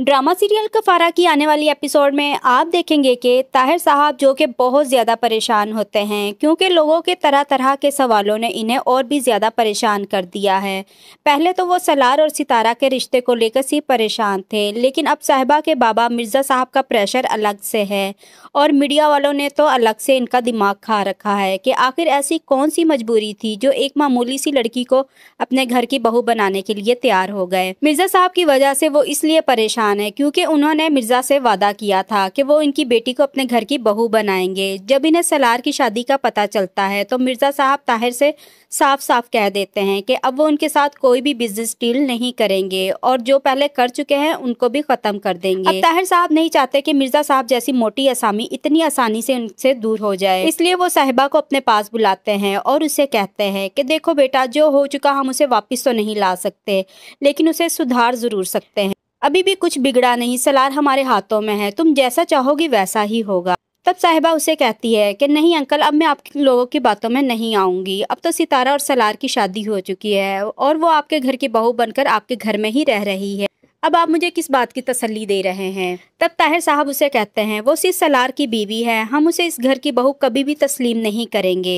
drama serial कफारा की आने वाली एपिसोड में आप देखेंगे कि ताहिर साहब जो कि बहुत ज़्यादा परेशान होते हैं क्योंकि लोगों के तरह तरह के सवालों ने इन्हें और भी ज़्यादा परेशान कर दिया है पहले तो वो सलार और सितारा के रिश्ते को लेकर सी परेशान थे लेकिन अब साहबा के बाबा मिर्ज़ा साहब का प्रेशर अलग से है और मीडिया वालों ने तो अलग से इनका दिमाग खा रखा है कि आखिर ऐसी कौन सी मजबूरी थी जो एक मामूली सी लड़की को अपने घर की बहू बनाने के लिए तैयार हो गए मिर्ज़ा साहब की वजह से वो इसलिए परेशान परेशान है क्योंकि उन्होंने मिर्ज़ा से वादा किया था कि वो इनकी बेटी को अपने घर की बहू बनाएंगे जब इन्हें सलार की शादी का पता चलता है तो मिर्ज़ा साहब ताहिर से साफ साफ कह देते हैं कि अब वो उनके साथ कोई भी बिजनेस डील नहीं करेंगे और जो पहले कर चुके हैं उनको भी ख़त्म कर देंगे अब ताहिर साहब नहीं चाहते कि मिर्ज़ा साहब जैसी मोटी असामी इतनी आसानी से उनसे दूर हो जाए इसलिए वो साहिबा को अपने पास बुलाते हैं और उसे कहते हैं कि देखो बेटा जो हो चुका हम उसे वापस तो नहीं ला सकते लेकिन उसे सुधार ज़रूर सकते हैं अभी भी कुछ बिगड़ा नहीं सलार हमारे हाथों में है तुम जैसा चाहोगी वैसा ही होगा तब साहिबा उसे कहती है कि नहीं अंकल अब मैं आपके लोगों की बातों में नहीं आऊँगी अब तो सितारा और सलार की शादी हो चुकी है और वो आपके घर की बहू बनकर आपके घर में ही रह रही है अब आप मुझे किस बात की तसल्ली दे रहे हैं तब ताहिर साहब उसे कहते हैं वो सिर्फ सलार की बीवी है हम उसे इस घर की बहू कभी भी तस्लीम नहीं करेंगे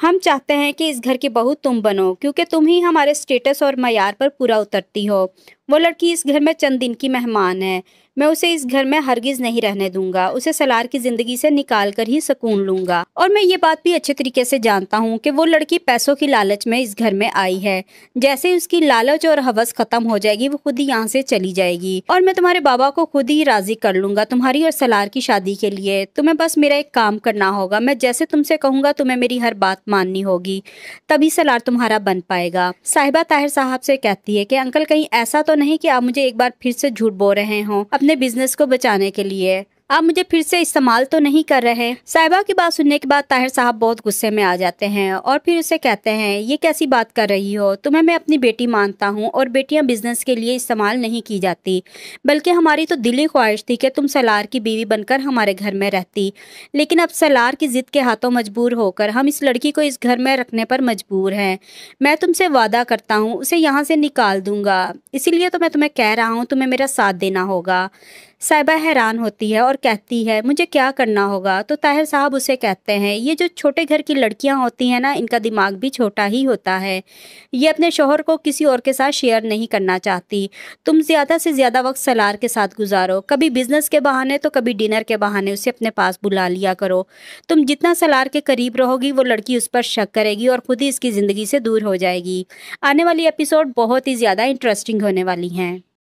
हम चाहते हैं कि इस घर की बहू तुम बनो क्योंकि तुम ही हमारे स्टेटस और मैार पर पूरा उतरती हो वो लड़की इस घर में चंद दिन की मेहमान है मैं उसे इस घर में हरगिज नहीं रहने दूंगा उसे सलार की जिंदगी से निकाल कर ही सुकून लूंगा और मैं ये बात भी अच्छे तरीके से जानता हूँ कि वो लड़की पैसों की लालच में इस घर में आई है जैसे उसकी लालच और हवस खत्म हो जाएगी वो खुद ही यहाँ से चली जाएगी और मैं तुम्हारे बाबा को खुद ही राजी कर लूंगा तुम्हारी और सलार की शादी के लिए तुम्हें बस मेरा एक काम करना होगा मैं जैसे तुमसे कहूँगा तुम्हें मेरी हर बात माननी होगी तभी सलार तुम्हारा बन पाएगा साहिबा ताहिर साहब से कहती है कि अंकल कहीं ऐसा तो नहीं कि आप मुझे एक बार फिर से झूठ बो रहे हो अपने बिजनेस को बचाने के लिए आप मुझे फिर से इस्तेमाल तो नहीं कर रहे साहिबा की बात सुनने के बाद ताहिर साहब बहुत गुस्से में आ जाते हैं और फिर उसे कहते हैं ये कैसी बात कर रही हो तुम्हें मैं अपनी बेटी मानता हूँ और बेटियाँ बिजनेस के लिए इस्तेमाल नहीं की जाती बल्कि हमारी तो दिली ख्वाहिश थी कि तुम सलार की बीवी बनकर हमारे घर में रहती लेकिन अब सलार की ज़िद के हाथों मजबूर होकर हम इस लड़की को इस घर में रखने पर मजबूर हैं मैं तुमसे वादा करता हूँ उसे यहाँ से निकाल दूंगा इसीलिए तो मैं तुम्हें कह रहा हूँ तुम्हें मेरा साथ देना होगा साहिबा हैरान होती है और कहती है मुझे क्या करना होगा तो ताहिर साहब उसे कहते हैं ये जो छोटे घर की लड़कियां होती हैं ना इनका दिमाग भी छोटा ही होता है ये अपने शोहर को किसी और के साथ शेयर नहीं करना चाहती तुम ज़्यादा से ज़्यादा वक्त सलार के साथ गुजारो कभी बिज़नेस के बहाने तो कभी डिनर के बहाने उसे अपने पास बुला लिया करो तुम जितना सलार के करीब रहोगी वो लड़की उस पर शक करेगी और ख़ुद ही इसकी ज़िंदगी से दूर हो जाएगी आने वाली एपिसोड बहुत ही ज़्यादा इंटरेस्टिंग होने वाली हैं